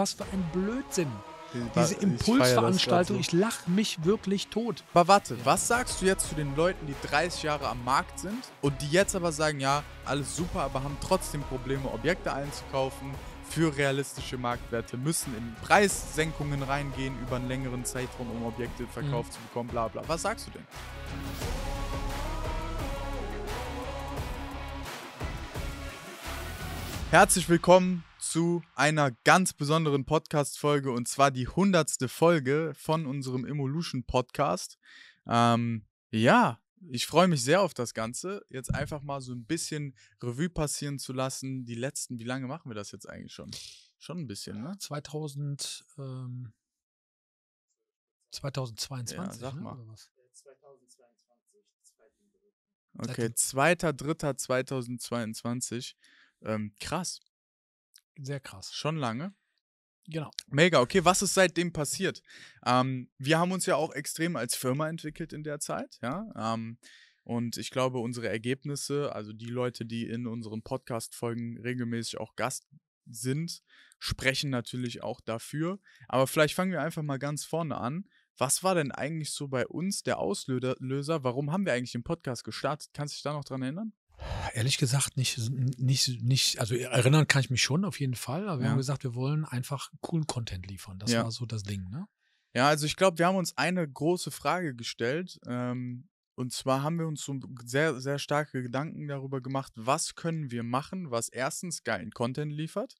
Was für ein Blödsinn. Äh, Diese Impulsveranstaltung, ich, so. ich lache mich wirklich tot. Aber warte, was sagst du jetzt zu den Leuten, die 30 Jahre am Markt sind und die jetzt aber sagen, ja, alles super, aber haben trotzdem Probleme, Objekte einzukaufen, für realistische Marktwerte, müssen in Preissenkungen reingehen über einen längeren Zeitraum, um Objekte mhm. verkauft mhm. zu bekommen, bla bla. Was sagst du denn? Herzlich willkommen zu einer ganz besonderen Podcast-Folge und zwar die hundertste Folge von unserem Evolution Podcast. Ähm, ja, ich freue mich sehr auf das Ganze. Jetzt einfach mal so ein bisschen Revue passieren zu lassen. Die letzten, wie lange machen wir das jetzt eigentlich schon? Schon ein bisschen, ne? 2000, ähm, 2022. Ja, sag ne? mal. Oder was? Okay, 2.3.2022. Ähm, krass sehr krass. Schon lange? Genau. Mega, okay. Was ist seitdem passiert? Ähm, wir haben uns ja auch extrem als Firma entwickelt in der Zeit, ja. Ähm, und ich glaube, unsere Ergebnisse, also die Leute, die in unseren Podcast-Folgen regelmäßig auch Gast sind, sprechen natürlich auch dafür. Aber vielleicht fangen wir einfach mal ganz vorne an. Was war denn eigentlich so bei uns der Auslöser? Warum haben wir eigentlich den Podcast gestartet? Kannst du dich da noch dran erinnern? Ehrlich gesagt, nicht, nicht, nicht, also erinnern kann ich mich schon auf jeden Fall, aber wir ja. haben gesagt, wir wollen einfach coolen Content liefern. Das ja. war so das Ding, ne? Ja, also ich glaube, wir haben uns eine große Frage gestellt. Ähm, und zwar haben wir uns so sehr, sehr starke Gedanken darüber gemacht, was können wir machen, was erstens geilen Content liefert,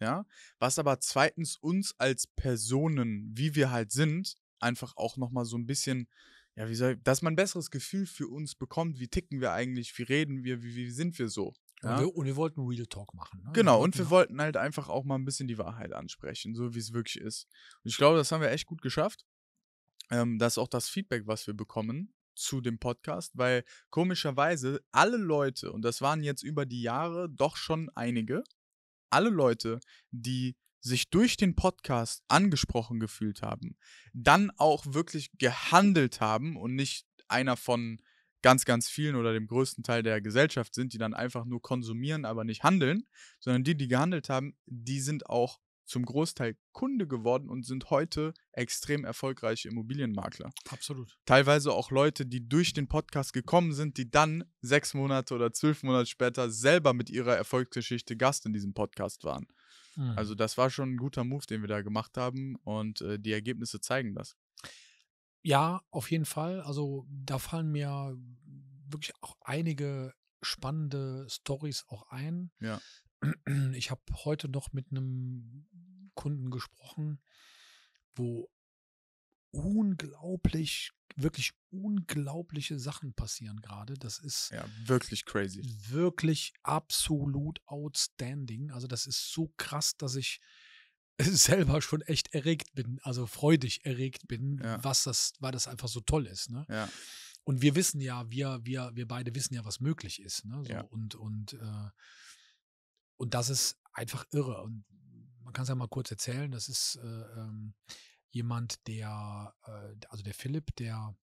ja, was aber zweitens uns als Personen, wie wir halt sind, einfach auch nochmal so ein bisschen ja, wie soll, dass man ein besseres Gefühl für uns bekommt, wie ticken wir eigentlich, wie reden wir, wie, wie sind wir so. Ja? Und, wir, und, wir, wollten Real Talk machen. Ne? Genau, genau und wir genau. wollten halt einfach auch mal ein bisschen die Wahrheit ansprechen, so wie es wirklich ist. Und ich glaube, das haben wir echt gut geschafft. Ähm, das ist auch das Feedback, was wir bekommen zu dem Podcast, weil komischerweise alle Leute, und das waren jetzt über die Jahre doch schon einige, alle Leute, die sich durch den Podcast angesprochen gefühlt haben, dann auch wirklich gehandelt haben und nicht einer von ganz, ganz vielen oder dem größten Teil der Gesellschaft sind, die dann einfach nur konsumieren, aber nicht handeln, sondern die, die gehandelt haben, die sind auch zum Großteil Kunde geworden und sind heute extrem erfolgreiche Immobilienmakler. Absolut. Teilweise auch Leute, die durch den Podcast gekommen sind, die dann sechs Monate oder zwölf Monate später selber mit ihrer Erfolgsgeschichte Gast in diesem Podcast waren. Also, mhm. Also das war schon ein guter Move, den wir da gemacht haben und äh, die Ergebnisse zeigen das. Ja, auf jeden Fall. Also da fallen mir wirklich auch einige spannende Stories auch ein. Ja. Ich habe heute noch mit einem Kunden gesprochen, wo unglaublich, wirklich unglaubliche Sachen passieren gerade. Das ist ja wirklich crazy. Wirklich absolut outstanding. Also das ist so krass, dass ich selber schon echt erregt bin, also freudig erregt bin, ja. was das, weil das einfach so toll ist. Ne? Ja. Und wir wissen ja, wir, wir, wir beide wissen ja, was möglich ist. Ne? So, ja. Und, und, äh, und das ist einfach irre. Und man kann es ja mal kurz erzählen, das ist äh, ähm, jemand, der, äh, also der Philipp, der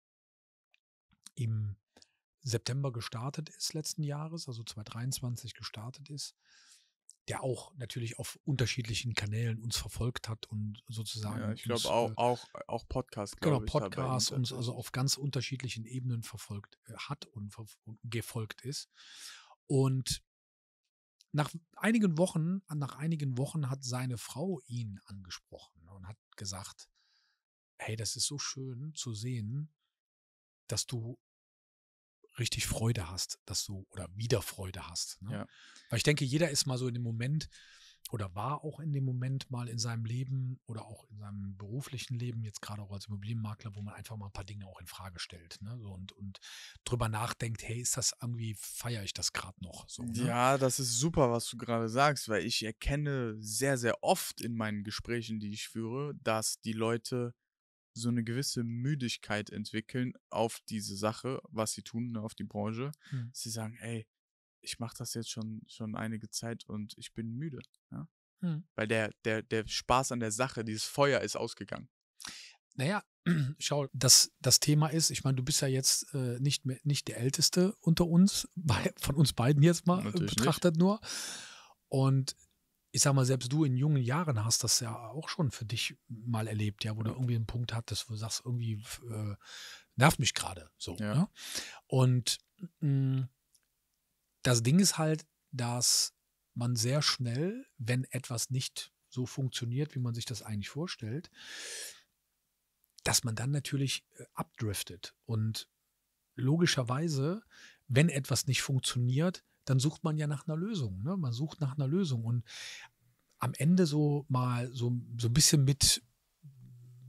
im September gestartet ist letzten Jahres, also 2023 gestartet ist, der auch natürlich auf unterschiedlichen Kanälen uns verfolgt hat und sozusagen. Ja, ich glaube auch, äh, auch, auch Podcast. Genau, Podcast uns also auf ganz unterschiedlichen Ebenen verfolgt äh, hat und, und gefolgt ist. Und nach einigen Wochen, nach einigen Wochen hat seine Frau ihn angesprochen und hat gesagt, hey, das ist so schön zu sehen, dass du richtig Freude hast, dass du oder wieder Freude hast. Ne? Ja. Weil ich denke, jeder ist mal so in dem Moment oder war auch in dem Moment mal in seinem Leben oder auch in seinem beruflichen Leben, jetzt gerade auch als Immobilienmakler, wo man einfach mal ein paar Dinge auch in Frage stellt ne? und, und drüber nachdenkt, hey, ist das irgendwie, feiere ich das gerade noch? So, ne? Ja, das ist super, was du gerade sagst, weil ich erkenne sehr, sehr oft in meinen Gesprächen, die ich führe, dass die Leute so eine gewisse Müdigkeit entwickeln auf diese Sache, was sie tun, ne, auf die Branche. Hm. Sie sagen, ey, ich mache das jetzt schon, schon einige Zeit und ich bin müde. Ja? Ne? Hm. Weil der, der, der Spaß an der Sache, dieses Feuer ist ausgegangen. Naja, schau, das, das Thema ist, ich meine, du bist ja jetzt äh, nicht, mehr, nicht der Älteste unter uns, von uns beiden jetzt mal äh, Natürlich betrachtet nicht. nur. Und ich sag mal, selbst du in jungen Jahren hast das ja auch schon für dich mal erlebt, ja, wo du mhm. irgendwie einen Punkt hattest, wo du sagst, irgendwie äh, nervt mich gerade so. Ja. Ne? Und mh, mm, das Ding ist halt, dass man sehr schnell, wenn etwas nicht so funktioniert, wie man sich das eigentlich vorstellt, dass man dann natürlich äh, abdriftet. Und logischerweise, wenn etwas nicht funktioniert, dann sucht man ja nach einer Lösung. Ne? Man sucht nach einer Lösung. Und am Ende so mal so, so ein bisschen mit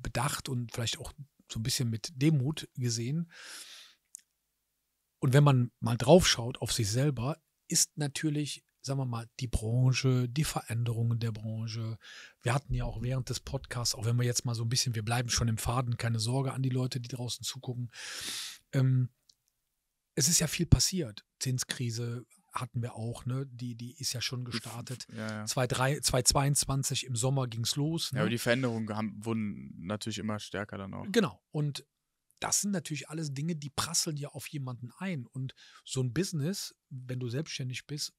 Bedacht und vielleicht auch so ein bisschen mit Demut gesehen. Und wenn man mal draufschaut auf sich selber, ist natürlich, sagen wir mal, die Branche, die Veränderungen der Branche. Wir hatten ja auch während des Podcasts, auch wenn wir jetzt mal so ein bisschen, wir bleiben schon im Faden, keine Sorge an die Leute, die draußen zugucken. Ähm, es ist ja viel passiert. Zinskrise, hatten wir auch, ne? Die, die ist ja schon gestartet. Ja, ja. 2022 im Sommer ging es los. Ne? Ja, aber die Veränderungen haben, wurden natürlich immer stärker dann auch. Genau. Und das sind natürlich alles Dinge, die prasseln ja auf jemanden ein. Und so ein Business, wenn du selbstständig bist,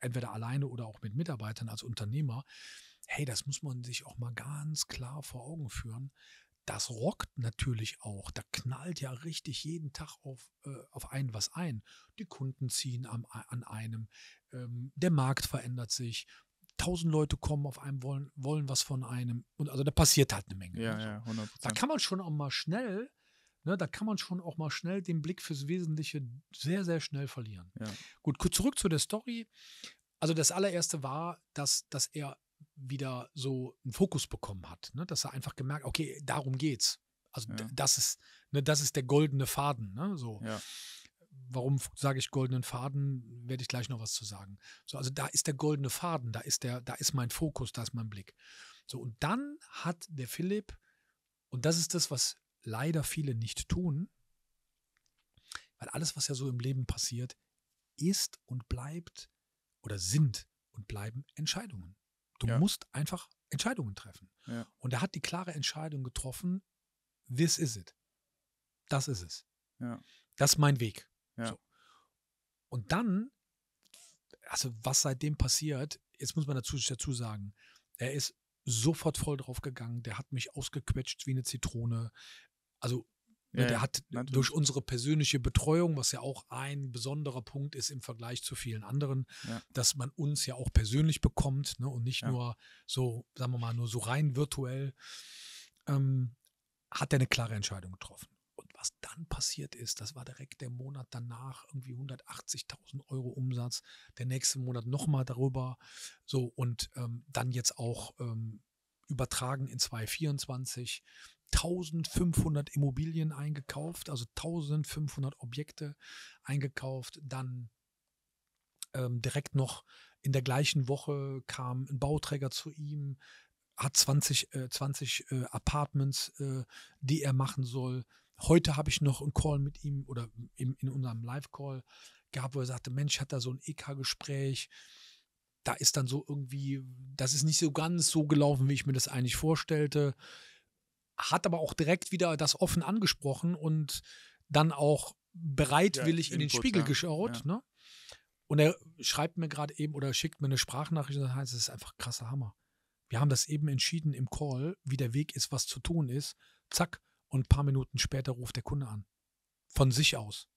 entweder alleine oder auch mit Mitarbeitern als Unternehmer, hey, das muss man sich auch mal ganz klar vor Augen führen das rockt natürlich auch. Da knallt ja richtig jeden Tag auf, äh, auf einen was ein. Die Kunden ziehen am, an einem, ähm, der Markt verändert sich, tausend Leute kommen auf einem, wollen, wollen was von einem. Und also da passiert halt eine Menge. Ja, ja, 100%. Da kann man schon auch mal schnell, ne, da kann man schon auch mal schnell den Blick fürs Wesentliche sehr, sehr schnell verlieren. Ja. Gut, zurück zu der Story. Also das allererste war, dass, dass er wieder so einen Fokus bekommen hat, ne? dass er einfach gemerkt, okay, darum geht's. Also ja. das ist, ne, das ist der goldene Faden, ne? So. Ja. Warum sage ich goldenen Faden, werde ich gleich noch was zu sagen. So, also da ist der goldene Faden, da ist der, da ist mein Fokus, da ist mein Blick. So, und dann hat der Philipp, und das ist das, was leider viele nicht tun, weil alles, was ja so im Leben passiert, ist und bleibt oder sind und bleiben Entscheidungen. Du ja. musst einfach Entscheidungen treffen. Ja. Und er hat die klare Entscheidung getroffen, this is it. Das ist es. Ja. Das ist mein Weg. So. Und dann, also was seitdem passiert, jetzt muss man dazu, dazu sagen, er ist sofort voll drauf gegangen, der hat mich ausgequetscht wie eine Zitrone. Also Ne, ja, der hat natürlich. durch unsere persönliche Betreuung, was ja auch ein besonderer Punkt ist im Vergleich zu vielen anderen, ja. dass man uns ja auch persönlich bekommt ne, und nicht ja. nur so, sagen wir mal, nur so rein virtuell, ähm, hat er eine klare Entscheidung getroffen. Und was dann passiert ist, das war direkt der Monat danach irgendwie 180.000 Euro Umsatz, der nächste Monat nochmal darüber, so und ähm, dann jetzt auch ähm, übertragen in 2024 1500 Immobilien eingekauft, also 1500 Objekte eingekauft. Dann ähm, direkt noch in der gleichen Woche kam ein Bauträger zu ihm, hat 20, äh, 20 äh, Apartments, äh, die er machen soll. Heute habe ich noch einen Call mit ihm oder im, in unserem Live-Call gehabt, wo er sagte, Mensch, hat da so ein EK-Gespräch. Da ist dann so irgendwie, das ist nicht so ganz so gelaufen, wie ich mir das eigentlich vorstellte hat aber auch direkt wieder das offen angesprochen und dann auch bereitwillig ja, in den Spiegel ja. geschaut. Ja. Ne? Und er schreibt mir gerade eben oder schickt mir eine Sprachnachricht und sagt, es ist einfach krasser Hammer. Wir haben das eben entschieden im Call, wie der Weg ist, was zu tun ist. Zack. Und ein paar Minuten später ruft der Kunde an. Von sich aus.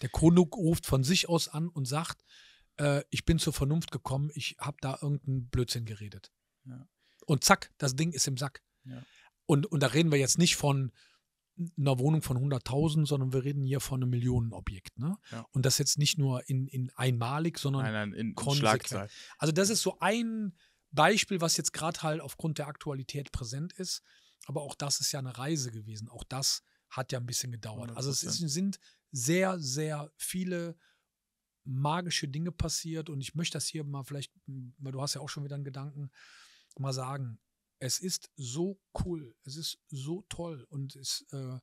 Der Kunde ruft von sich aus an und sagt, äh, ich bin zur Vernunft gekommen, ich habe da irgendeinen Blödsinn geredet. Und zack, das Ding ist im Sack. Ja. Und, und da reden wir jetzt nicht von einer Wohnung von 100.000, sondern wir reden hier von einem Millionenobjekt. Ne? Ja. Und das jetzt nicht nur in, in einmalig, sondern nein, nein, in, Schlagzeilen. Also das ist so ein Beispiel, was jetzt gerade halt aufgrund der Aktualität präsent ist. Aber auch das ist ja eine Reise gewesen. Auch das hat ja ein bisschen gedauert. 100%. Also es ist, sind sehr, sehr viele magische Dinge passiert und ich möchte das hier mal vielleicht, weil du hast ja auch schon wieder einen Gedanken, mal sagen, es ist so cool, es ist so toll und es äh,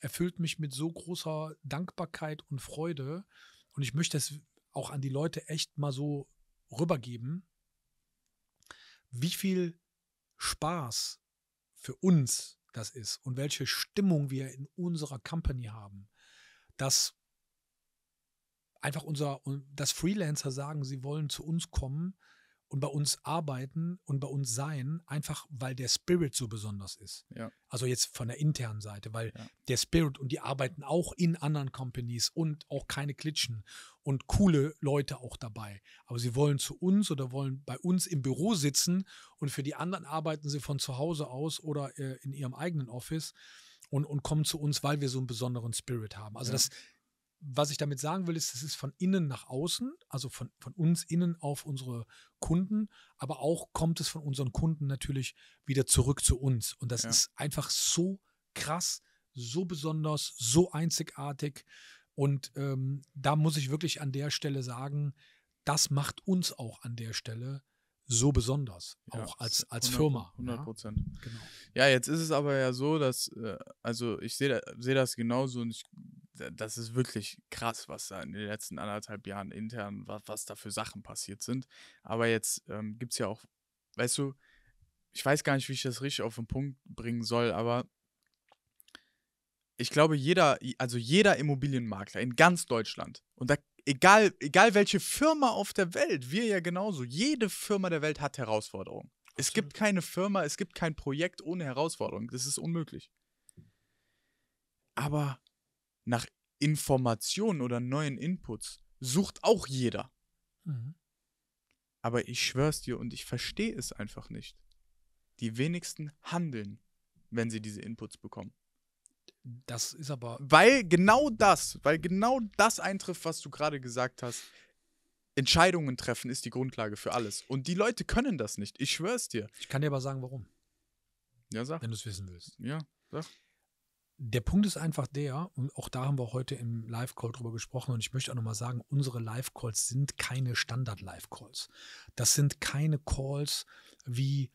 erfüllt mich mit so großer Dankbarkeit und Freude. Und ich möchte es auch an die Leute echt mal so rübergeben, wie viel Spaß für uns das ist und welche Stimmung wir in unserer Company haben, dass einfach unser, dass Freelancer sagen, sie wollen zu uns kommen, und bei uns arbeiten und bei uns sein, einfach weil der Spirit so besonders ist. Ja. Also jetzt von der internen Seite, weil ja. der Spirit und die arbeiten auch in anderen Companies und auch keine Klitschen und coole Leute auch dabei. Aber sie wollen zu uns oder wollen bei uns im Büro sitzen und für die anderen arbeiten sie von zu Hause aus oder äh, in ihrem eigenen Office und, und kommen zu uns, weil wir so einen besonderen Spirit haben. Also ja. das was ich damit sagen will, ist, es ist von innen nach außen, also von, von uns innen auf unsere Kunden, aber auch kommt es von unseren Kunden natürlich wieder zurück zu uns. Und das ja. ist einfach so krass, so besonders, so einzigartig. Und ähm, da muss ich wirklich an der Stelle sagen, das macht uns auch an der Stelle so besonders, ja, auch als, als 100, Firma. 100 Prozent. Ja? Genau. ja, jetzt ist es aber ja so, dass, äh, also ich sehe seh das genauso und ich das ist wirklich krass, was da in den letzten anderthalb Jahren intern, was, was da für Sachen passiert sind. Aber jetzt ähm, gibt es ja auch, weißt du, ich weiß gar nicht, wie ich das richtig auf den Punkt bringen soll, aber ich glaube, jeder, also jeder Immobilienmakler in ganz Deutschland, und da, egal, egal welche Firma auf der Welt, wir ja genauso, jede Firma der Welt hat Herausforderungen. Absolut. Es gibt keine Firma, es gibt kein Projekt ohne Herausforderungen. Das ist unmöglich. Aber nach Informationen oder neuen Inputs sucht auch jeder. Mhm. Aber ich schwör's dir und ich verstehe es einfach nicht. Die wenigsten handeln, wenn sie diese Inputs bekommen. Das ist aber. Weil genau das, weil genau das eintrifft, was du gerade gesagt hast. Entscheidungen treffen ist die Grundlage für alles. Und die Leute können das nicht. Ich schwör's dir. Ich kann dir aber sagen, warum. Ja, sag. Wenn du es wissen willst. Ja, sag der Punkt ist einfach der, und auch da haben wir heute im Live-Call drüber gesprochen, und ich möchte auch nochmal sagen, unsere Live-Calls sind keine Standard-Live-Calls. Das sind keine Calls wie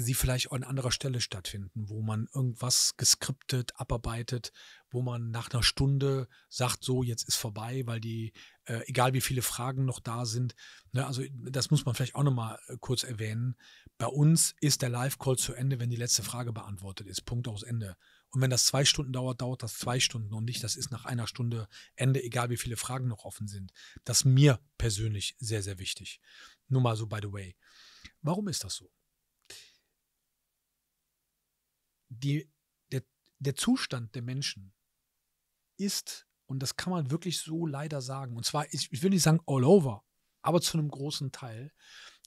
sie vielleicht an anderer Stelle stattfinden, wo man irgendwas geskriptet, abarbeitet, wo man nach einer Stunde sagt, so, jetzt ist vorbei, weil die, äh, egal wie viele Fragen noch da sind, ne, also das muss man vielleicht auch nochmal äh, kurz erwähnen. Bei uns ist der Live-Call zu Ende, wenn die letzte Frage beantwortet ist. Punkt aus Ende. Und wenn das zwei Stunden dauert, dauert das zwei Stunden und nicht, das ist nach einer Stunde Ende, egal wie viele Fragen noch offen sind. Das ist mir persönlich sehr, sehr wichtig. Nur mal so, by the way. Warum ist das so? die, der, der Zustand der Menschen ist, und das kann man wirklich so leider sagen, und zwar, ich, ich will nicht sagen all over, aber zu einem großen Teil,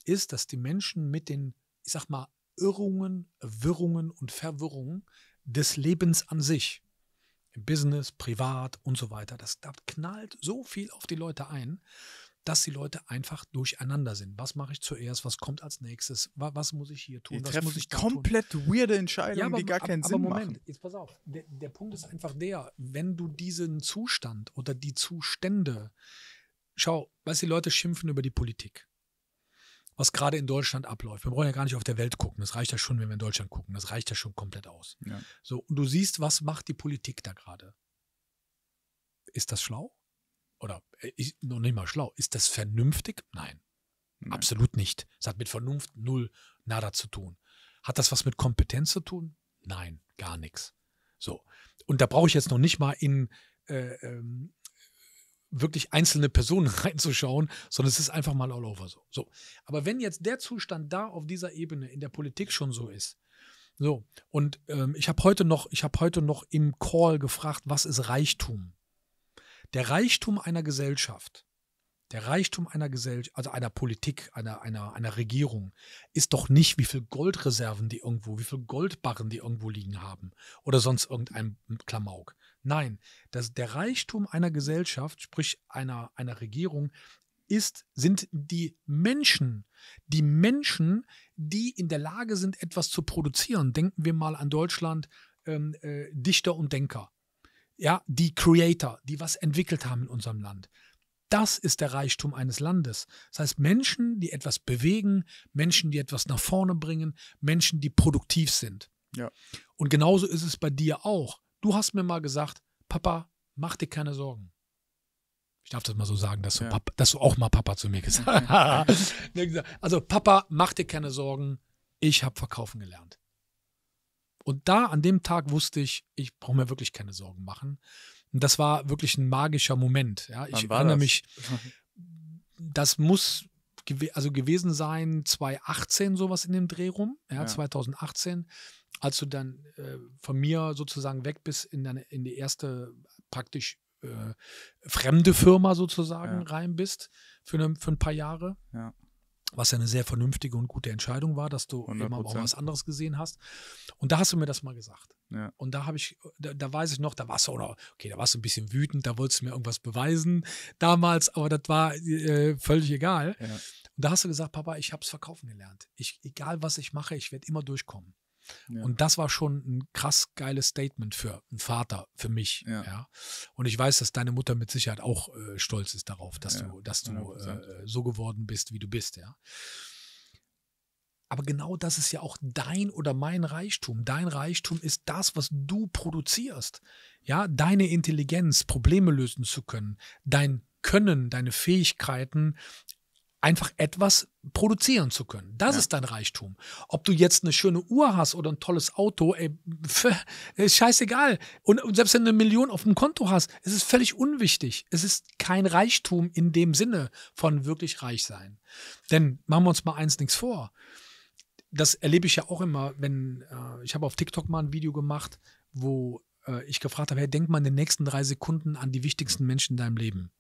ist, dass die Menschen mit den, ich sag mal, Irrungen, Wirrungen und Verwirrungen des Lebens an sich, im Business, privat und so weiter, das, das knallt so viel auf die Leute ein, dass die Leute einfach durcheinander sind. Was mache ich zuerst? Was kommt als nächstes? Was, was muss ich hier tun? Die was muss ich komplett tun? weirde Entscheidungen, ja, aber, die gar keinen aber Sinn Moment, machen. jetzt pass auf. Der, der Punkt ist einfach der, wenn du diesen Zustand oder die Zustände, schau, weißt du, die Leute schimpfen über die Politik was gerade in Deutschland abläuft. Wir brauchen ja gar nicht auf der Welt gucken. Das reicht ja schon, wenn wir in Deutschland gucken. Das reicht ja schon komplett aus. Ja. So, und du siehst, was macht die Politik da gerade? Ist das schlau? oder äh, ist noch nicht mal schlau. Ist das vernünftig? Nein, Nein. absolut nicht. Es hat mit Vernunft null nada zu tun. Hat das was mit Kompetenz zu tun? Nein, gar nichts. So. Und da brauche ich jetzt noch nicht mal in äh, ähm, wirklich einzelne Personen reinzuschauen, sondern es ist einfach mal all over so. so. Aber wenn jetzt der Zustand da auf dieser Ebene in der Politik schon so ist, so, und ähm, ich habe heute noch, ich habe heute noch im Call gefragt, was ist Reichtum? Der Reichtum einer Gesellschaft, der Reichtum einer Gesellschaft, also einer Politik, einer, einer, einer Regierung, ist doch nicht, wie viel Goldreserven die irgendwo, wie viel Goldbarren die irgendwo liegen haben oder sonst irgendein Klamauk. Nein, das, der Reichtum einer Gesellschaft, sprich einer, einer Regierung, ist, sind die Menschen, die Menschen, die in der Lage sind, etwas zu produzieren. Denken wir mal an Deutschland, ähm, äh, Dichter und Denker ja, die Creator, die was entwickelt haben in unserem Land. Das ist der Reichtum eines Landes. Das heißt, Menschen, die etwas bewegen, Menschen, die etwas nach vorne bringen, Menschen, die produktiv sind. Ja. Und genauso ist es bei dir auch. Du hast mir mal gesagt, Papa, mach dir keine Sorgen. Ich darf das mal so sagen, dass du, ja. Papa, dass du auch mal Papa zu mir gesagt hast. also, Papa, mach dir keine Sorgen. Ich habe verkaufen gelernt. Und da, an dem Tag wusste ich, ich brauche mir wirklich keine Sorgen machen. Und das war wirklich ein magischer Moment. Ja, ich erinnere das? mich, das muss gew also gewesen sein, 2018 sowas in dem Dreh ja, ja. 2018, als du dann äh, von mir sozusagen weg bist in, deine, in die erste praktisch äh, fremde Firma sozusagen ja. rein bist für, ne, für ein paar Jahre. Ja was ja eine sehr vernünftige und gute Entscheidung war, dass du 100%. eben auch was anderes gesehen hast. Und da hast du mir das mal gesagt. Ja. Und da habe ich, da, da, weiß ich noch, da warst du auch okay, da warst du ein bisschen wütend, da wolltest du mir irgendwas beweisen damals, aber das war äh, völlig egal. Ja. Und da hast du gesagt, Papa, ich habe es verkaufen gelernt. Ich, egal was ich mache, ich werde immer durchkommen. Und das war schon ein krass geiles Statement für einen Vater, für mich. Ja. ja. Und ich weiß, dass deine Mutter mit Sicherheit auch äh, stolz ist darauf, dass ja, du, dass du äh, so geworden bist, wie du bist, ja. Aber genau das ist ja auch dein oder mein Reichtum. Dein Reichtum ist das, was du produzierst. Ja, deine Intelligenz, Probleme lösen zu können, dein Können, deine Fähigkeiten, einfach etwas produzieren zu können. Das ja. ist dein Reichtum. Ob du jetzt eine schöne Uhr hast oder ein tolles Auto, ey, ist scheißegal. Und, und selbst wenn du eine Million auf dem Konto hast, es ist völlig unwichtig. Es ist kein Reichtum in dem Sinne von wirklich reich sein. Denn machen wir uns mal eins nichts vor. Das erlebe ich ja auch immer, wenn äh, ich habe auf TikTok mal ein Video gemacht, wo äh, ich gefragt habe, hey, denk mal in den nächsten drei Sekunden an die wichtigsten Menschen in deinem Leben.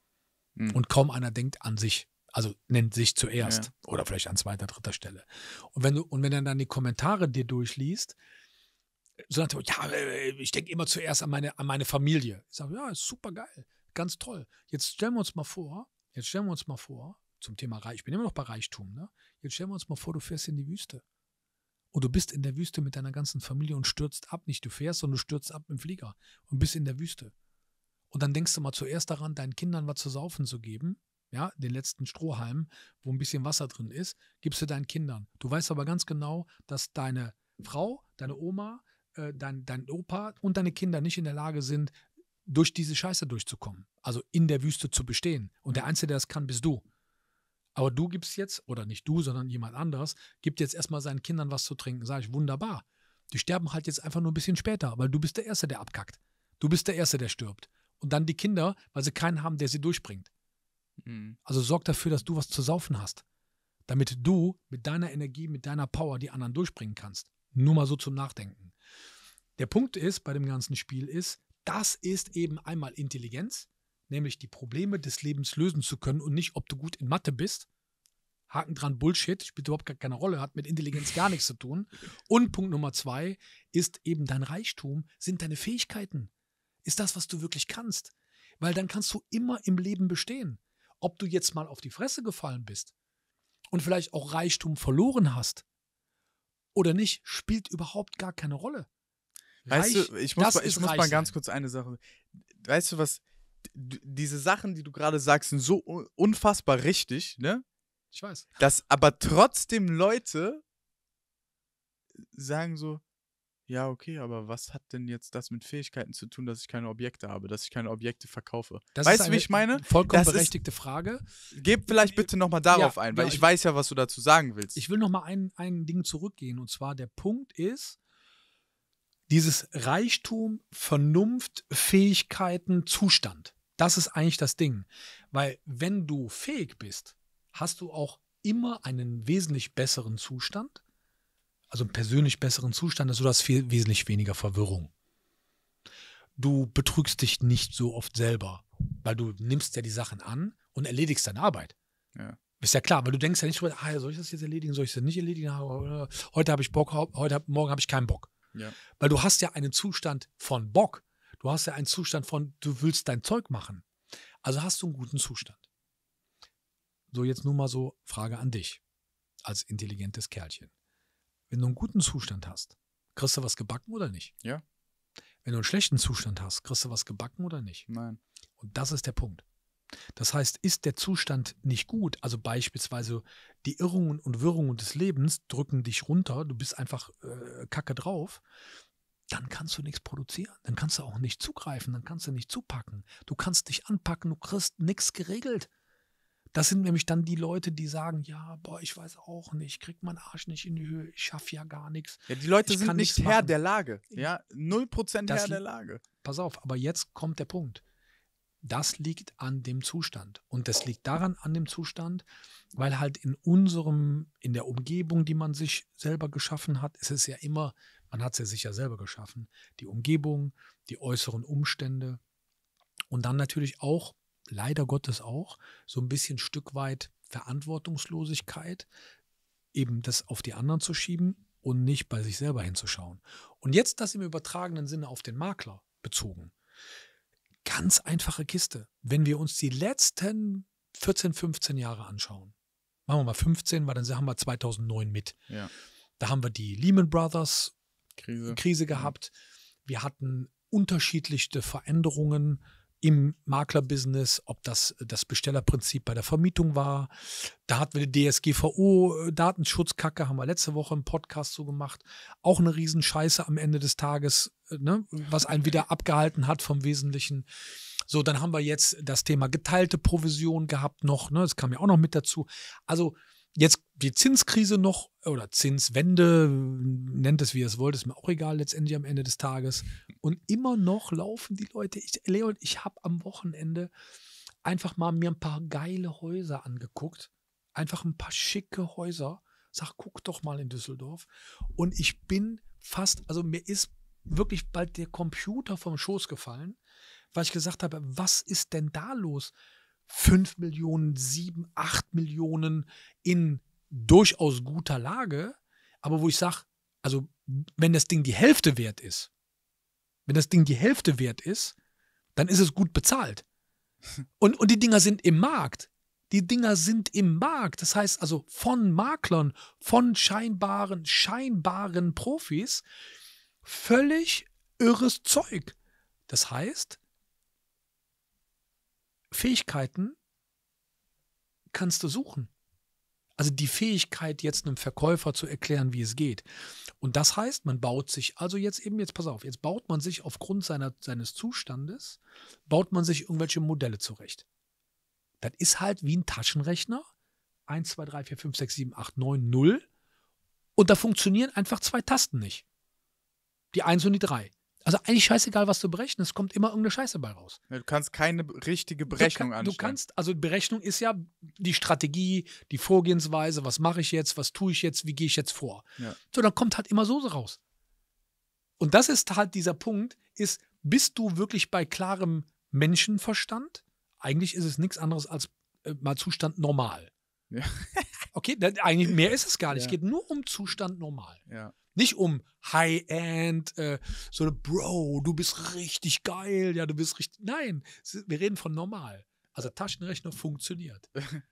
Mhm. Und kaum einer denkt an sich. Also nennt sich zuerst ja. oder vielleicht an zweiter, dritter Stelle. Und wenn du, und wenn er dann die Kommentare dir durchliest, so nach ja, äh, ich denke immer zuerst an meine, an meine Familie. Ich sage, ja, super geil, ganz toll. Jetzt stellen wir uns mal vor, jetzt stellen wir uns mal vor, zum Thema Reich, ich bin immer noch bei Reichtum, ne? Jetzt stellen wir uns mal vor, du fährst in die Wüste. Und du bist in der Wüste mit deiner ganzen Familie und stürzt ab. Nicht du fährst, sondern du stürzt ab im Flieger und bist in der Wüste. Und dann denkst du mal zuerst daran, deinen Kindern was zu saufen zu geben ja, den letzten Strohhalm, wo ein bisschen Wasser drin ist, gibst du deinen Kindern. Du weißt aber ganz genau, dass deine Frau, deine Oma, äh, dein, dein Opa und deine Kinder nicht in der Lage sind, durch diese Scheiße durchzukommen. Also in der Wüste zu bestehen. Und der mhm. Einzige, der das kann, bist du. Aber du gibst jetzt, oder nicht du, sondern jemand anderes, gibt jetzt erstmal seinen Kindern was zu trinken. Sag ich, wunderbar. Die sterben halt jetzt einfach nur ein bisschen später, weil du bist der Erste, der abkackt. Du bist der Erste, der stirbt. Und dann die Kinder, weil sie keinen haben, der sie durchbringt. Mhm. Also sorg dafür, dass du was zu saufen hast, damit du mit deiner Energie, mit deiner Power die anderen durchbringen kannst. Nur mal so zum Nachdenken. Der Punkt ist bei dem ganzen Spiel ist, das ist eben einmal Intelligenz, nämlich die Probleme des Lebens lösen zu können und nicht, ob du gut in Mathe bist. Haken dran, Bullshit, spielt überhaupt gar keine Rolle, hat mit Intelligenz gar nichts zu tun. Und Punkt Nummer zwei ist eben dein Reichtum, sind deine Fähigkeiten, ist das, was du wirklich kannst. Weil dann kannst du immer im Leben bestehen ob du jetzt mal auf die Fresse gefallen bist und vielleicht auch Reichtum verloren hast oder nicht, spielt überhaupt gar keine Rolle. Reich, weißt du, ich muss, mal, ich muss mal ganz kurz eine Sache. Weißt du was? Diese Sachen, die du gerade sagst, sind so unfassbar richtig, ne? Ich weiß. Dass aber trotzdem Leute sagen so, ja, okay, aber was hat denn jetzt das mit Fähigkeiten zu tun, dass ich keine Objekte habe, dass ich keine Objekte verkaufe? Das weißt du, wie ich meine? Vollkommen das berechtigte ist, Frage. Gebt vielleicht bitte nochmal darauf ja, ein, weil ja, genau, ich, ich, weiß ja, was du dazu sagen willst. Ich will nochmal ein, ein Ding zurückgehen und zwar der Punkt ist, dieses Reichtum, Vernunft, Fähigkeiten, Zustand. Das ist eigentlich das Ding. Weil wenn du fähig bist, hast du auch immer einen wesentlich besseren Zustand also einen persönlich besseren Zustand hast, also du hast viel, wesentlich weniger Verwirrung. Du betrügst dich nicht so oft selber, weil du nimmst ja die Sachen an und erledigst deine Arbeit. Ja. Ist ja klar, weil du denkst ja nicht drüber, ah, soll ich das jetzt erledigen, soll ich das nicht erledigen? Ah, heute habe ich Bock, heute, morgen habe ich keinen Bock. Ja. Weil du hast ja einen Zustand von Bock. Du hast ja einen Zustand von, du willst dein Zeug machen. Also hast du einen guten Zustand. So, jetzt nur mal so Frage an dich als intelligentes Kerlchen. Wenn du einen guten Zustand hast, kriegst du was gebacken oder nicht? Ja. Wenn du einen schlechten Zustand hast, kriegst du was gebacken oder nicht? Nein. Und das ist der Punkt. Das heißt, ist der Zustand nicht gut, also beispielsweise die Irrungen und Wirrungen des Lebens drücken dich runter, du bist einfach äh, kacke drauf, dann kannst du nichts produzieren, dann kannst du auch nicht zugreifen, dann kannst du nicht zupacken, du kannst dich anpacken, du kriegst nichts geregelt. Das sind nämlich dann die Leute, die sagen, ja, boah, ich weiß auch nicht, kriegt mein Arsch nicht in die Höhe, ich schaffe ja gar nichts. Ja, die Leute ich sind nicht Herr machen. der Lage. Ja, 0% das Herr der Lage. Pass auf, aber jetzt kommt der Punkt. Das liegt an dem Zustand. Und das liegt daran an dem Zustand, weil halt in unserem, in der Umgebung, die man sich selber geschaffen hat, es ist ja immer, man hat es ja sich ja selber geschaffen, die Umgebung, die äußeren Umstände und dann natürlich auch leider Gottes auch so ein bisschen Stück weit Verantwortungslosigkeit, eben das auf die anderen zu schieben und nicht bei sich selber hinzuschauen. Und jetzt das im übertragenen Sinne auf den Makler bezogen. Ganz einfache Kiste. Wenn wir uns die letzten 14, 15 Jahre anschauen, machen wir mal 15, weil dann haben wir 2009 mit. Ja. Da haben wir die Lehman Brothers Krise, Krise mhm. gehabt. Wir hatten unterschiedlichste Veränderungen im Maklerbusiness, ob das äh, das Bestellerprinzip bei der Vermietung war. Da hatten wir die DSGVO, äh, Datenschutzkacke, haben wir letzte Woche im Podcast so gemacht. Auch eine Riesenscheiße am Ende des Tages, äh, ne, was einen wieder abgehalten hat vom Wesentlichen. So, dann haben wir jetzt das Thema geteilte Provision gehabt noch. Ne, das kam ja auch noch mit dazu. Also jetzt die Zinskrise noch oder Zinswende, nennt es wie ihr es wollt, ist mir auch egal letztendlich am Ende des Tages. Und immer noch laufen die Leute. Ich, Leon, ich habe am Wochenende einfach mal mir ein paar geile Häuser angeguckt. Einfach ein paar schicke Häuser. Sag, guck doch mal in Düsseldorf. Und ich bin fast, also mir ist wirklich bald der Computer vom Schoß gefallen, weil ich gesagt habe, was ist denn da los? 5 Millionen, 7, 8 Millionen in durchaus guter Lage, aber wo ich sage, also wenn das Ding die Hälfte wert ist, wenn das Ding die Hälfte wert ist, dann ist es gut bezahlt. Und, und die Dinger sind im Markt. Die Dinger sind im Markt. Das heißt also von Maklern, von scheinbaren, scheinbaren Profis, völlig irres Zeug. Das heißt, Fähigkeiten kannst du suchen. Also die Fähigkeit, jetzt einem Verkäufer zu erklären, wie es geht. Und das heißt, man baut sich, also jetzt eben, jetzt pass auf, jetzt baut man sich aufgrund seiner, seines Zustandes, baut man sich irgendwelche Modelle zurecht. Das ist halt wie ein Taschenrechner. 1, 2, 3, 4, 5, 6, 7, 8, 9, 0. Und da funktionieren einfach zwei Tasten nicht. Die 1 und die 3. Also eigentlich scheißegal, was du berechnest, es kommt immer irgendeine Scheiße bei raus. Ja, du kannst keine richtige Berechnung du kann, anstellen. Du kannst, also Berechnung ist ja die Strategie, die Vorgehensweise, was mache ich jetzt, was tue ich jetzt, wie gehe ich jetzt vor. Ja. So, dann kommt halt immer so raus. Und das ist halt dieser Punkt, ist, bist du wirklich bei klarem Menschenverstand? Eigentlich ist es nichts anderes als äh, mal Zustand normal. Ja. okay, dann, eigentlich mehr ist es gar nicht. Es geht nur um Zustand normal. Ja. Nicht um High-End, äh, so Bro, du bist richtig geil, ja, du bist richtig. Nein, wir reden von normal. Also Taschenrechner funktioniert.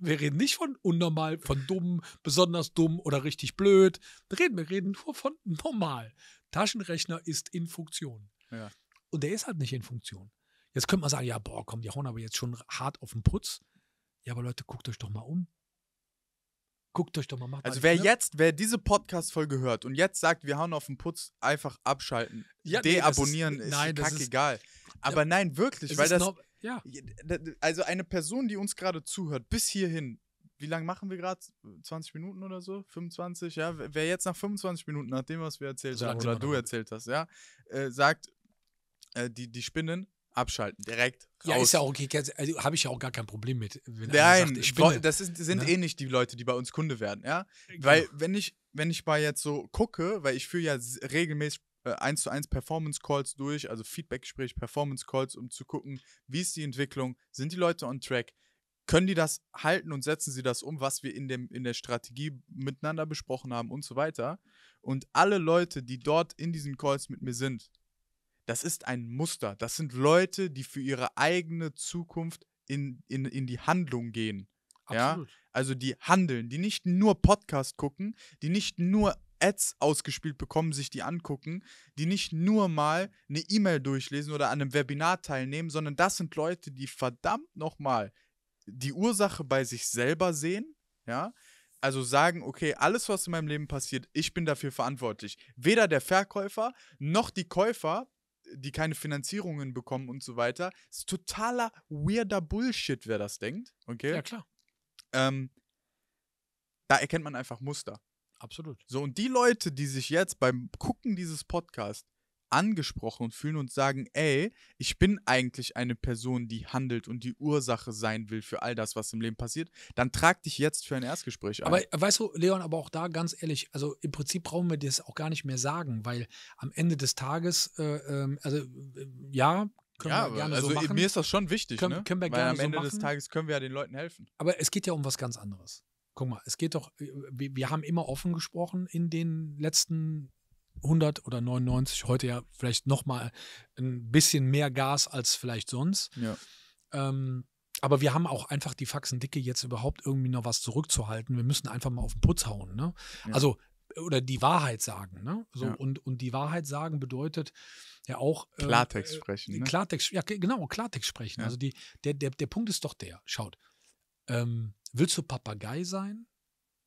Wir reden nicht von unnormal, von dumm, besonders dumm oder richtig blöd. Wir reden, wir reden nur von normal. Taschenrechner ist in Funktion. Ja. Und der ist halt nicht in Funktion. Jetzt könnte man sagen, ja, boah, komm, die hauen aber jetzt schon hart auf den Putz. Ja, aber Leute, guckt euch doch mal um. Guckt euch doch mal, macht Also mal wer Knöpfe. jetzt, wer diese Podcast-Folge hört und jetzt sagt, wir hauen auf den Putz, einfach abschalten. Ja, nee, Deabonnieren ist, ist kackegal. Aber ja, nein, wirklich, weil das. Noch, ja. Also eine Person, die uns gerade zuhört, bis hierhin, wie lange machen wir gerade? 20 Minuten oder so? 25? Ja, wer jetzt nach 25 Minuten, nach dem, was wir erzählt so haben oder du erzählt hast, ja, äh, sagt, äh, die, die spinnen, Abschalten, direkt. Raus. Ja, ist ja auch okay. Also, habe ich ja auch gar kein Problem mit. Nein, sagt, das ist, sind ne? eh nicht die Leute, die bei uns Kunde werden, ja. Genau. Weil, wenn ich, wenn ich mal jetzt so gucke, weil ich führe ja regelmäßig äh, eins äh, zu eins Performance Calls durch, also feedback Feedbackgespräch, Performance Calls, um zu gucken, wie ist die Entwicklung, sind die Leute on track, können die das halten und setzen sie das um, was wir in, dem, in der Strategie miteinander besprochen haben und so weiter. Und alle Leute, die dort in diesen Calls mit mir sind, das ist ein Muster. Das sind Leute, die für ihre eigene Zukunft in, in, in die Handlung gehen. Absolut. Ja? Also die handeln, die nicht nur Podcast gucken, die nicht nur Ads ausgespielt bekommen, sich die angucken, die nicht nur mal eine E-Mail durchlesen oder an einem Webinar teilnehmen, sondern das sind Leute, die verdammt nochmal die Ursache bei sich selber sehen, ja, also sagen, okay, alles, was in meinem Leben passiert, ich bin dafür verantwortlich. Weder der Verkäufer noch die Käufer die keine Finanzierungen bekommen und so weiter. Das ist totaler weirder Bullshit, wer das denkt. Okay? Ja, klar. Ähm, da erkennt man einfach Muster. Absolut. So, und die Leute, die sich jetzt beim Gucken dieses Podcasts angesprochen und fühlen und sagen, ey, ich bin eigentlich eine Person, die handelt und die Ursache sein will für all das, was im Leben passiert, dann trag dich jetzt für ein Erstgespräch ein. Aber äh, weißt du, Leon, aber auch da ganz ehrlich, also im Prinzip brauchen wir das auch gar nicht mehr sagen, weil am Ende des Tages, äh, ähm, also äh, ja, können ja, wir gerne also so machen. mir ist das schon wichtig, können, ne? können wir gerne weil am Ende so des Tages können wir ja den Leuten helfen. Aber es geht ja um was ganz anderes. Guck mal, es geht doch, äh, wir, wir haben immer offen gesprochen in den letzten 100 oder 99, heute ja vielleicht nochmal ein bisschen mehr Gas als vielleicht sonst. Ja. Ähm, aber wir haben auch einfach die Faxen dicke, jetzt überhaupt irgendwie noch was zurückzuhalten. Wir müssen einfach mal auf den Putz hauen. Ne? Ja. Also, oder die Wahrheit sagen. Ne? So, ja. und, und die Wahrheit sagen bedeutet ja auch. Äh, Klartext sprechen. Äh, ne? Klartext, ja, genau, Klartext sprechen. Ja. Also, die, der, der, der Punkt ist doch der: schaut, ähm, willst du Papagei sein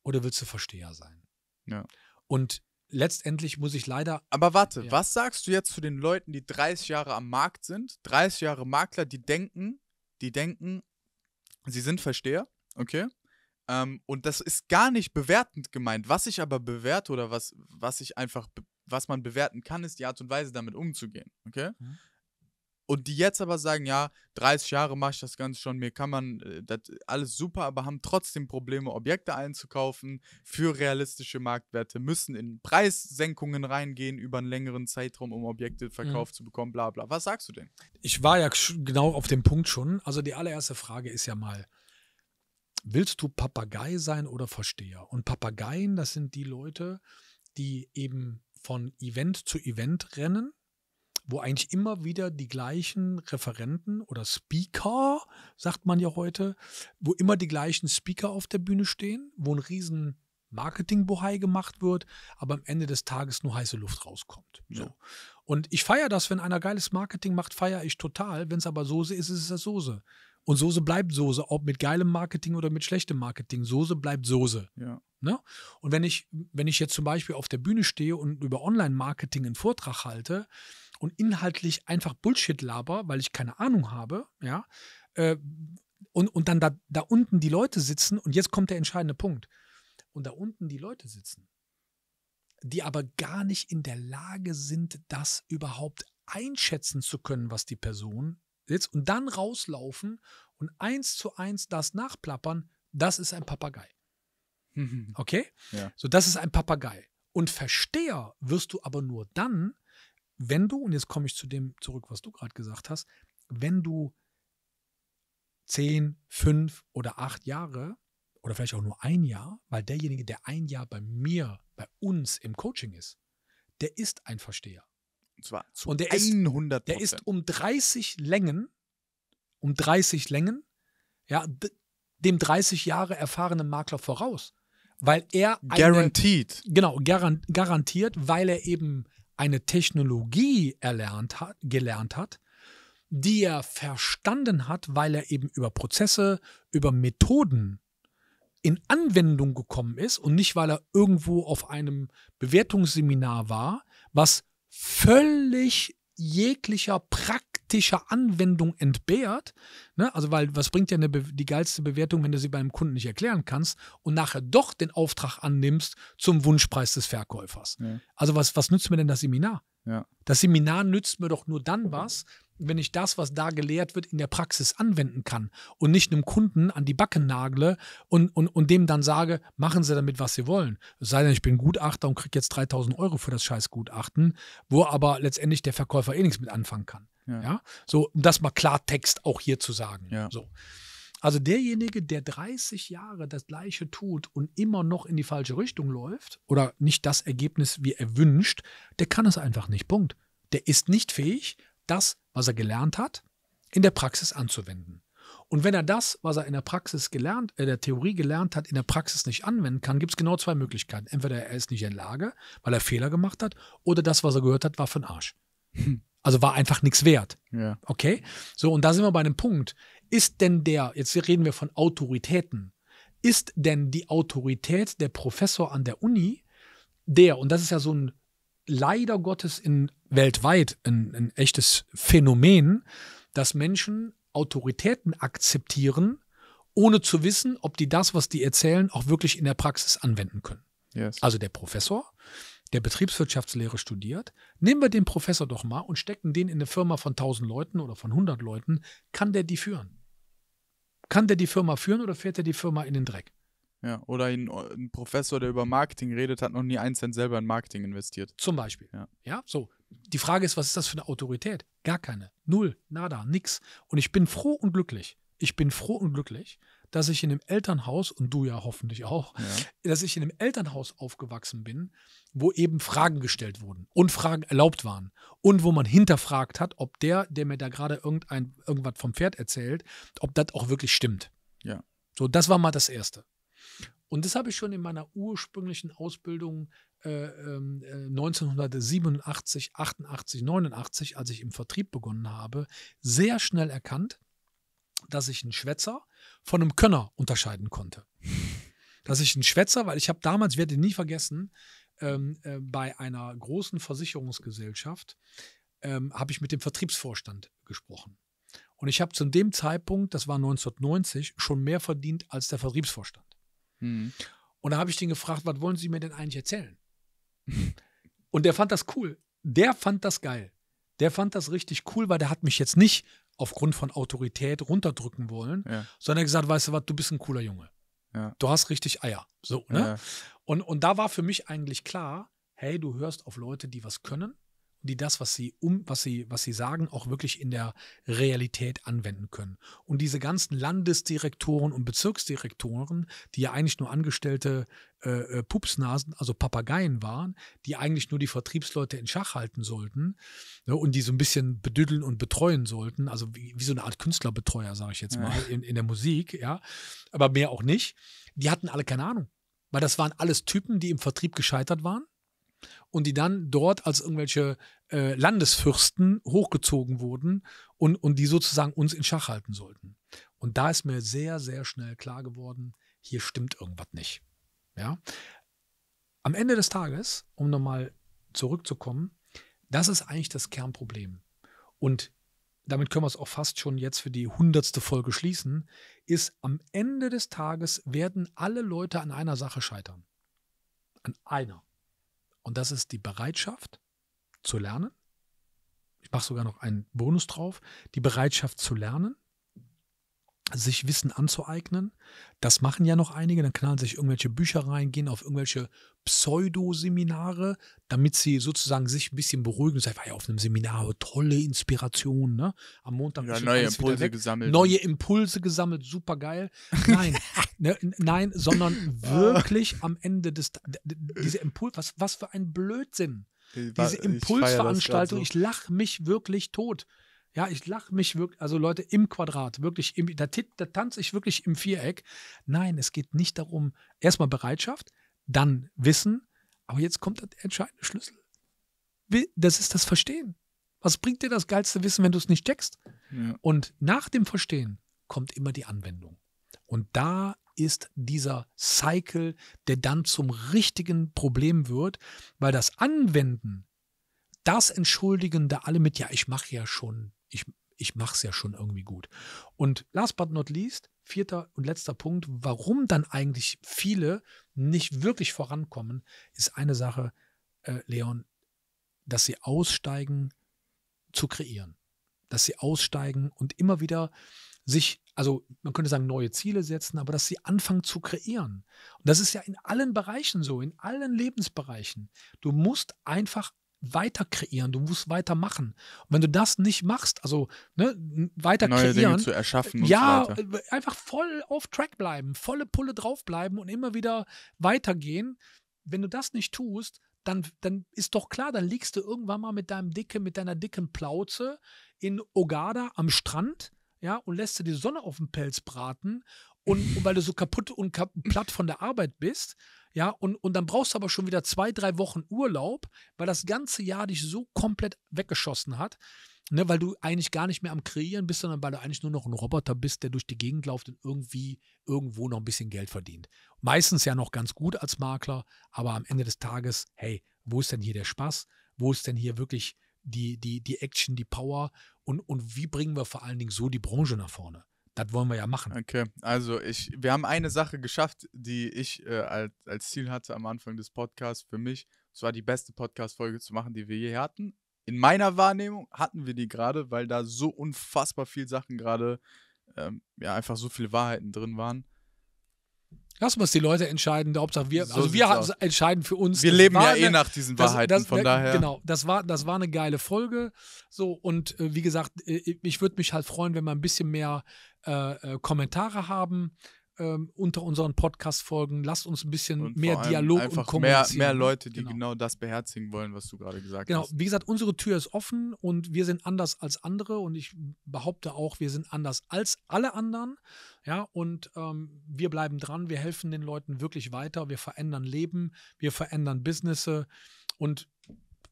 oder willst du Versteher sein? Ja. Und letztendlich muss ich leider. Aber warte, ja. was sagst du jetzt zu den Leuten, die 30 Jahre am Markt sind? 30 Jahre Makler, die denken, die denken, sie sind Versteher, okay? Ähm, und das ist gar nicht bewertend gemeint. Was ich aber bewerte oder was, was ich einfach, was man bewerten kann, ist die Art und Weise, damit umzugehen, okay? Mhm. Und die jetzt aber sagen, ja, 30 Jahre mache ich das Ganze schon, mir kann man äh, das äh, alles super, aber haben trotzdem Probleme, Objekte einzukaufen für realistische Marktwerte, müssen in Preissenkungen reingehen über einen längeren Zeitraum, um Objekte mhm. verkauft mhm. zu bekommen, bla bla. Was sagst du denn? Ich war ja genau auf dem Punkt schon. Also die allererste Frage ist ja mal, willst du Papagei sein oder Versteher? Und Papageien, das sind die Leute, die eben von Event zu Event rennen wo eigentlich immer wieder die gleichen Referenten oder Speaker, sagt man ja heute, wo immer die gleichen Speaker auf der Bühne stehen, wo ein riesen Marketing-Bohai gemacht wird, aber am Ende des Tages nur heiße Luft rauskommt. So. Ja. Und ich feiere das, wenn einer geiles Marketing macht, feiere ich total. Wenn es aber Soße ist, ist es Soße. Und Soße bleibt Soße, ob mit geilem Marketing oder mit schlechtem Marketing. Soße bleibt Soße. Ja. Ne? Und wenn ich, wenn ich jetzt zum Beispiel auf der Bühne stehe und über Online-Marketing einen Vortrag halte, und inhaltlich einfach Bullshit laber, weil ich keine Ahnung habe, ja, äh, und, und dann da, da unten die Leute sitzen und jetzt kommt der entscheidende Punkt. Und da unten die Leute sitzen, die aber gar nicht in der Lage sind, das überhaupt einschätzen zu können, was die Person sitzt und dann rauslaufen und eins zu eins das nachplappern, das ist ein Papagei. Mhm. Okay? Ja. So, das ist ein Papagei. Und Versteher wirst du aber nur dann, wenn du, und jetzt komme ich zu dem zurück, was du gerade gesagt hast, wenn du zehn, fünf oder acht Jahre oder vielleicht auch nur ein Jahr, weil derjenige, der ein Jahr bei mir, bei uns im Coaching ist, der ist ein Versteher. Und zwar zu und der 100 ist, Der ist um 30 Längen, um 30 Längen, ja, dem 30 Jahre erfahrenen Makler voraus. Weil er. Eine, Guaranteed. Genau, garan, garantiert, weil er eben eine Technologie erlernt hat, gelernt hat, die er verstanden hat, weil er eben über Prozesse, über Methoden in Anwendung gekommen ist und nicht, weil er irgendwo auf einem Bewertungsseminar war, was völlig jeglicher Praktik praktischer Anwendung entbehrt. Ne? Also, weil was bringt dir eine, die geilste Bewertung, wenn du sie beim Kunden nicht erklären kannst und nachher doch den Auftrag annimmst zum Wunschpreis des Verkäufers? Ja. Also, was, was nützt mir denn das Seminar? Ja. Das Seminar nützt mir doch nur dann was, wenn ich das, was da gelehrt wird, in der Praxis anwenden kann und nicht einem Kunden an die Backen nagle und, und, und dem dann sage, machen Sie damit, was Sie wollen. Es sei denn, ich bin Gutachter und kriege jetzt 3000 Euro für das Scheißgutachten, wo aber letztendlich der Verkäufer eh nichts mit anfangen kann. Ja. ja? So, um das mal Klartext auch hier zu sagen. Ja. So. Also derjenige, der 30 Jahre das Gleiche tut und immer noch in die falsche Richtung läuft oder nicht das Ergebnis, wie er wünscht, der kann es einfach nicht. Punkt. Der ist nicht fähig, das, was er gelernt hat, in der Praxis anzuwenden. Und wenn er das, was er in der Praxis gelernt, äh, der Theorie gelernt hat, in der Praxis nicht anwenden kann, gibt es genau zwei Möglichkeiten. Entweder er ist nicht in Lage, weil er Fehler gemacht hat, oder das, was er gehört hat, war für den Arsch. Hm. Also war einfach nichts wert. Ja. Okay? So, und da sind wir bei einem Punkt. Ist denn der, jetzt reden wir von Autoritäten, ist denn die Autorität der Professor an der Uni, der, und das ist ja so ein leider Gottes in, weltweit ein, ein echtes Phänomen, dass Menschen Autoritäten akzeptieren, ohne zu wissen, ob die das, was die erzählen, auch wirklich in der Praxis anwenden können. Yes. Also der Professor der Betriebswirtschaftslehre studiert, nehmen wir den Professor doch mal und stecken den in eine Firma von 1000 Leuten oder von 100 Leuten, kann der die führen? Kann der die Firma führen oder fährt er die Firma in den Dreck? Ja, oder ein, ein, Professor, der über Marketing redet, hat noch nie einen Cent selber in Marketing investiert. Zum Beispiel. Ja. ja, so. Die Frage ist, was ist das für eine Autorität? Gar keine. Null, nada, nix. Und ich bin froh und glücklich. Ich bin froh und glücklich, dass ich in einem Elternhaus, und du ja hoffentlich auch, ja. dass ich in einem Elternhaus aufgewachsen bin, wo eben Fragen gestellt wurden und Fragen erlaubt waren und wo man hinterfragt hat, ob der, der mir da gerade irgendein, irgendwas vom Pferd erzählt, ob das auch wirklich stimmt. Ja. So, das war mal das Erste. Und das habe ich schon in meiner ursprünglichen Ausbildung äh, ähm, äh, 1987, 88, 89, als ich im Vertrieb begonnen habe, sehr schnell erkannt, dass ich ein Schwätzer von einem Könner unterscheiden konnte. Dass ich ein Schwätzer, weil ich habe damals, werde nie vergessen, ähm, äh, bei einer großen Versicherungsgesellschaft ähm, habe ich mit dem Vertriebsvorstand gesprochen. Und ich habe zu dem Zeitpunkt, das war 1990, schon mehr verdient als der Vertriebsvorstand. Mhm. Und da habe ich den gefragt, was wollen Sie mir denn eigentlich erzählen? Und der fand das cool. Der fand das geil. Der fand das richtig cool, weil der hat mich jetzt nicht aufgrund von Autorität runterdrücken wollen, ja. sondern gesagt, weißt du was, du bist ein cooler Junge. Ja. Du hast richtig Eier. So, ne? Ja. Und, und da war für mich eigentlich klar, hey, du hörst auf Leute, die was können die das, was sie um, was sie, was sie sagen, auch wirklich in der Realität anwenden können. Und diese ganzen Landesdirektoren und Bezirksdirektoren, die ja eigentlich nur angestellte äh, äh Pupsnasen, also Papageien waren, die eigentlich nur die Vertriebsleute in Schach halten sollten ne, und die so ein bisschen bedüdeln und betreuen sollten, also wie, wie so eine Art Künstlerbetreuer, sage ich jetzt mal, ja. in, in der Musik, ja, aber mehr auch nicht, die hatten alle keine Ahnung. Weil das waren alles Typen, die im Vertrieb gescheitert waren und die dann dort als irgendwelche äh, Landesfürsten hochgezogen wurden und, und die sozusagen uns in Schach halten sollten. Und da ist mir sehr, sehr schnell klar geworden, hier stimmt irgendwas nicht. Ja? Am Ende des Tages, um nochmal zurückzukommen, das ist eigentlich das Kernproblem. Und damit können wir es auch fast schon jetzt für die hundertste Folge schließen, ist am Ende des Tages werden alle Leute an einer Sache scheitern. An einer. Und das ist die Bereitschaft zu lernen. Ich mache sogar noch einen Bonus drauf. Die Bereitschaft zu lernen, sich Wissen anzueignen. Das machen ja noch einige, dann knallen sich irgendwelche Bücher rein, gehen auf irgendwelche Pseudo-Seminare, damit sie sozusagen sich ein bisschen beruhigen. Sei war ja auf einem Seminar, tolle Inspiration, ne? Am Montag ja, neue Impulse gesammelt. Neue Impulse gesammelt, super geil. Nein, ne, nein, sondern wirklich ah. am Ende des diese Impulse. was, was für ein Blödsinn. Diese Impulsveranstaltung, ich, so. ich lache mich wirklich tot. Ja, ich lache mich wirklich, also Leute, im Quadrat, wirklich, im, da, da tanze ich wirklich im Viereck. Nein, es geht nicht darum, erstmal Bereitschaft, dann Wissen, aber jetzt kommt der entscheidende Schlüssel. Das ist das Verstehen. Was bringt dir das geilste Wissen, wenn du es nicht checkst? Ja. Und nach dem Verstehen kommt immer die Anwendung. Und da ist dieser Cycle, der dann zum richtigen Problem wird, weil das Anwenden, das entschuldigen da alle mit, ja, ich mache ja schon ich, ich mache es ja schon irgendwie gut. Und last but not least, vierter und letzter Punkt, warum dann eigentlich viele nicht wirklich vorankommen, ist eine Sache, äh, Leon, dass sie aussteigen zu kreieren. Dass sie aussteigen und immer wieder sich, also man könnte sagen, neue Ziele setzen, aber dass sie anfangen zu kreieren. Und das ist ja in allen Bereichen so, in allen Lebensbereichen. Du musst einfach weiter kreieren, du musst weitermachen. Und wenn du das nicht machst, also ne, weiter Neue kreieren, Dinge zu erschaffen, ja, so weiter. Äh, einfach voll auf Track bleiben, volle Pulle drauf bleiben und immer wieder weitergehen. Wenn du das nicht tust, dann, dann ist doch klar, dann liegst du irgendwann mal mit deinem dicke, mit deiner dicken Plauze in Ogada am Strand, ja, und lässt dir die Sonne auf den Pelz braten und, und weil du so kaputt und kap platt von der Arbeit bist, ja, und, und dann brauchst du aber schon wieder zwei, drei Wochen Urlaub, weil das ganze Jahr dich so komplett weggeschossen hat, ne, weil du eigentlich gar nicht mehr am Kreieren bist, sondern weil du eigentlich nur noch ein Roboter bist, der durch die Gegend läuft und irgendwie irgendwo noch ein bisschen Geld verdient. Meistens ja noch ganz gut als Makler, aber am Ende des Tages, hey, wo ist denn hier der Spaß? Wo ist denn hier wirklich die, die, die Action, die Power und, und wie bringen wir vor allen Dingen so die Branche nach vorne? Das wollen wir ja machen. Okay, also ich, wir haben eine Sache geschafft, die ich äh, als, als Ziel hatte am Anfang des Podcasts für mich. Es war die beste Podcast-Folge zu machen, die wir je hatten. In meiner Wahrnehmung hatten wir die gerade, weil da so unfassbar viele Sachen gerade, ähm, ja, einfach so viele Wahrheiten drin waren. Lassen wir die Leute entscheiden. Der Hauptsache, wir, so also wir haben, entscheiden für uns. Wir leben ja eh eine, eh nach diesen Wahrheiten, das, das, von daher. Genau, das war, das war eine geile Folge. So, und äh, wie gesagt, äh, ich würde mich halt freuen, wenn wir ein bisschen mehr äh, äh, Kommentare haben ähm, unter unseren Podcast-Folgen. Lasst uns ein bisschen und mehr Dialog und Kommunikation. Mehr, mehr ne? Leute, die genau. genau. das beherzigen wollen, was du gerade gesagt genau. hast. Genau, wie gesagt, unsere Tür ist offen und wir sind anders als andere und ich behaupte auch, wir sind anders als alle anderen. Ja, und ähm, wir bleiben dran, wir helfen den Leuten wirklich weiter, wir verändern Leben, wir verändern Businesse und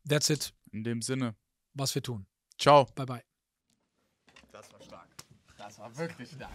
that's it. In dem Sinne. Was wir tun. Ciao. Bye, bye. Das war wirklich stark.